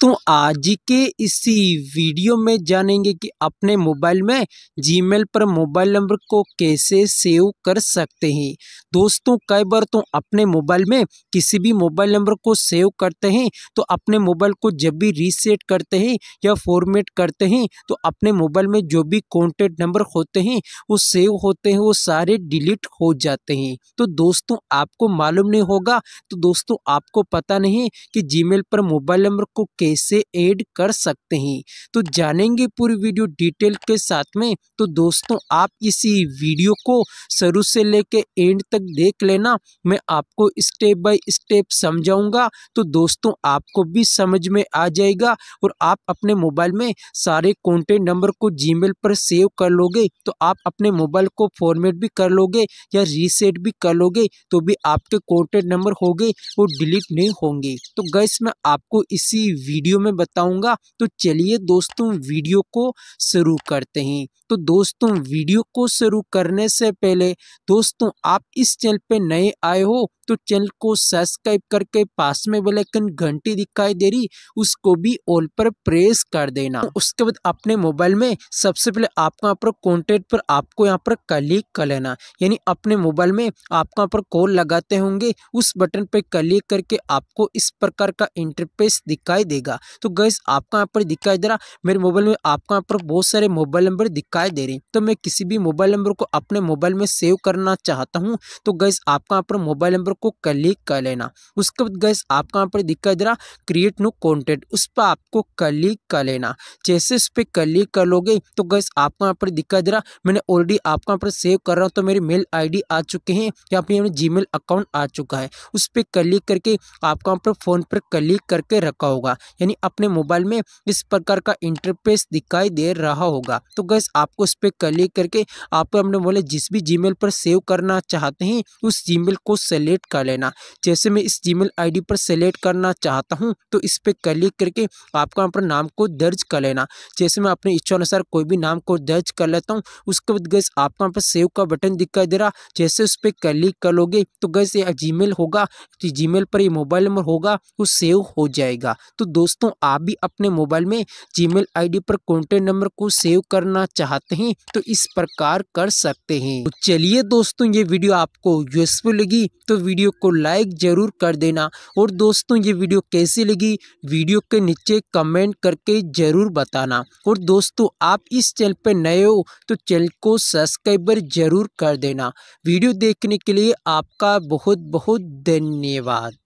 दोस्तों आज के इसी वीडियो में जानेंगे कि अपने मोबाइल में जीमेल पर मोबाइल नंबर को कैसे सेव कर सकते हैं दोस्तों कई बार तो अपने मोबाइल में किसी भी मोबाइल नंबर को सेव करते हैं तो अपने मोबाइल को जब भी रीसेट करते हैं या फॉर्मेट करते हैं तो अपने मोबाइल में जो भी कॉन्टेक्ट नंबर होते हैं वो सेव होते हैं वो सारे डिलीट हो जाते हैं तो दोस्तों आपको मालूम नहीं होगा तो दोस्तों आपको पता नहीं कि जी पर मोबाइल नंबर को कैसे ऐड कर सकते हैं तो जानेंगे पूरी वीडियो डिटेल के साथ में तो दोस्तों आप इसी वीडियो को शुरू से लेके एंड तक देख लेना मैं आपको स्टेप बाय स्टेप समझाऊंगा तो दोस्तों आपको भी समझ में आ जाएगा और आप अपने मोबाइल में सारे कॉन्टेंट नंबर को जी पर सेव कर लोगे तो आप अपने मोबाइल को फॉर्मेट भी कर लोगे या रीसेट भी कर लोगे तो भी आपके कॉन्टेंट नंबर होंगे वो डिलीट नहीं होंगे तो गैस मैं आपको इसी वीडियो में बताऊंगा तो चलिए दोस्तों वीडियो को शुरू करते हैं तो दोस्तों वीडियो को शुरू करने से पहले दोस्तों आप इस चैनल पे नए आए हो तो चैनल को सब्सक्राइब करके पास में बेलाइकन घंटी दिखाई दे रही उसको भी ऑल पर प्रेस कर देना उसके बाद अपने मोबाइल में सबसे पहले आपका यहाँ पर कॉन्टेक्ट पर आपको यहाँ पर क्लिक कर लेना यानी अपने मोबाइल में आपका यहाँ पर कॉल लगाते होंगे उस बटन पर क्लिक करके आपको इस प्रकार का इंटरफेस दिखाई देगा जाएगा तो गैस आपका यहाँ पर दिखाई दे रहा मेरे मोबाइल में आपको यहाँ पर बहुत सारे मोबाइल नंबर दिखाई दे रहे हैं तो मैं किसी भी मोबाइल नंबर को अपने मोबाइल में सेव करना चाहता हूँ तो गैस आपका यहाँ पर मोबाइल नंबर को क्लिक कर लेना उसके बाद गैस आपका यहाँ पर दिखाई दे रहा क्रिएट नो कॉन्टेक्ट उस पर आपको क्लिक कर लेना जैसे उस पर क्लिक कर लोगे तो गैस आपको यहाँ पर दिखाई दे रहा मैंने ऑलरेडी आपको यहाँ पर सेव कर रहा हूँ तो मेरी मेल आई आ चुके हैं या फिर जी अकाउंट आ चुका है उस पर क्लिक करके आपको यहाँ पर फ़ोन पर क्लिक करके रखा होगा यानी अपने मोबाइल में इस प्रकार का इंटरफेस दिखाई दे रहा होगा तो गैस आपको इस पर क्लिक करके आप अपने मोबाइल जिस भी जी पर सेव करना चाहते हैं उस जी को सेलेक्ट कर लेना जैसे मैं इस जी मेल पर सेलेक्ट करना चाहता हूँ तो इस पर क्लिक करके आपको यहाँ पर नाम को दर्ज कर लेना जैसे मैं अपने अनुसार कोई भी नाम को दर्ज कर लेता हूँ उसके बाद गैस आपको यहाँ पर सेव का बटन दिखाई दे रहा जैसे उस पर क्लिक कर लोगे तो गैस ये जी होगा जी पर ये मोबाइल नंबर होगा वो सेव हो जाएगा तो दो दोस्तों आप भी अपने मोबाइल में जीमेल आईडी पर कॉन्टेक्ट नंबर को सेव करना चाहते हैं तो इस प्रकार कर सकते हैं तो चलिए दोस्तों ये वीडियो आपको यूजफुल लगी तो वीडियो को लाइक जरूर कर देना और दोस्तों ये वीडियो कैसी लगी वीडियो के नीचे कमेंट करके जरूर बताना और दोस्तों आप इस चैनल पर नए हो तो चैनल को सब्सक्राइबर जरूर कर देना वीडियो देखने के लिए आपका बहुत बहुत धन्यवाद